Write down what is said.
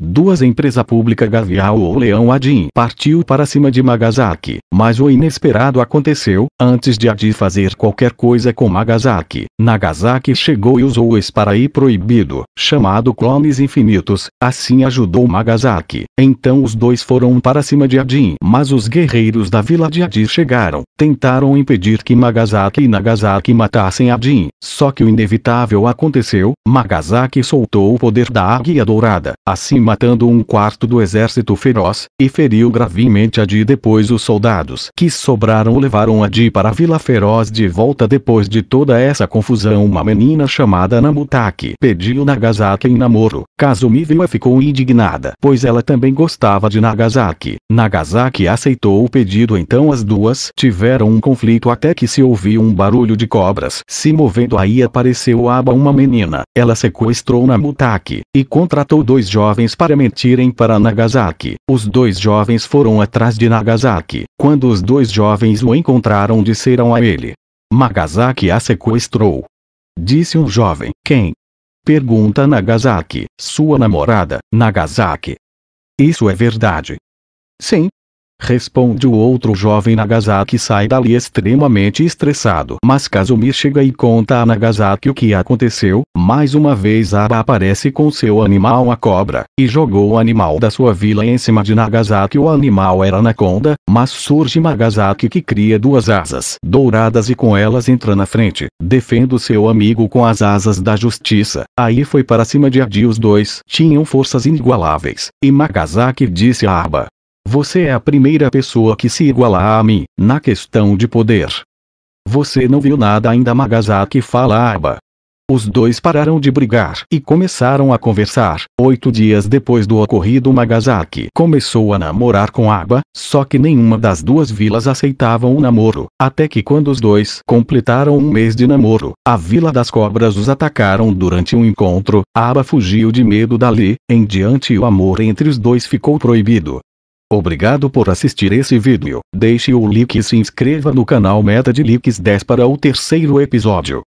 Duas empresa pública Gavial ou Leão Adin partiu para cima de Magasaki, mas o inesperado aconteceu, antes de Adin fazer qualquer coisa com Magasaki, Nagasaki chegou e usou o esparaí proibido, chamado Clones Infinitos, assim ajudou Magasaki, então os dois foram para cima de Adin. Mas os guerreiros da vila de Adin chegaram, Tentaram impedir que Nagasaki e Nagasaki matassem Adin, só que o inevitável aconteceu, Nagasaki soltou o poder da Águia Dourada, assim matando um quarto do exército feroz, e feriu gravemente Adi depois os soldados que sobraram levaram Adi para a Vila Feroz de volta depois de toda essa confusão uma menina chamada Namutaki pediu Nagasaki em namoro, Kazumi viu e ficou indignada, pois ela também gostava de Nagasaki, Nagasaki aceitou o pedido então as duas tiveram tiveram um conflito até que se ouviu um barulho de cobras se movendo aí apareceu Aba uma menina, ela sequestrou Namutaki, e contratou dois jovens para mentirem para Nagasaki. Os dois jovens foram atrás de Nagasaki, quando os dois jovens o encontraram disseram a ele. Nagasaki a sequestrou. Disse um jovem, quem? Pergunta Nagasaki, sua namorada, Nagasaki. Isso é verdade. Sim, Responde o outro jovem Nagasaki sai dali extremamente estressado. Mas Kazumi chega e conta a Nagasaki o que aconteceu, mais uma vez Aba aparece com seu animal a cobra, e jogou o animal da sua vila em cima de Nagasaki. O animal era anaconda, mas surge Nagasaki que cria duas asas douradas e com elas entra na frente, defende seu amigo com as asas da justiça. Aí foi para cima de Adi os dois tinham forças inigualáveis, e Nagasaki disse a Aba, você é a primeira pessoa que se iguala a mim, na questão de poder. Você não viu nada ainda Magasaki fala aba. Os dois pararam de brigar e começaram a conversar. Oito dias depois do ocorrido Magasaki começou a namorar com Aba, só que nenhuma das duas vilas aceitava o namoro, até que quando os dois completaram um mês de namoro, a Vila das Cobras os atacaram durante um encontro, Aba fugiu de medo dali, em diante o amor entre os dois ficou proibido, Obrigado por assistir esse vídeo, deixe o like e se inscreva no canal Meta de Leaks 10 para o terceiro episódio.